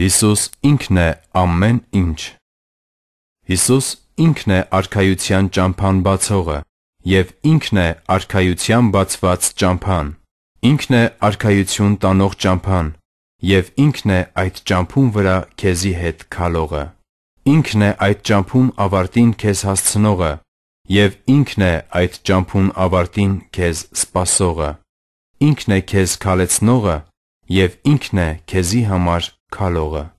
Հիսուս ինքն է ամեն ինչ։ Հիսուս ինքն է արքայության ճամփան բացողը եւ ինքն է արքայության բացված ճամփան։ Ինքն է արքայություն տանող ճամփան եւ ինքն է այդ ճամփուն վրա քեզի հետ քալողը։ Ինքն է այդ ճամփուն ավարտին քեզ հասցնողը եւ ինքն է այդ ճամփուն ավարտին քեզ սпасողը։ Ինքն է քեզ քալեցնողը եւ ինքն է քեզի համար color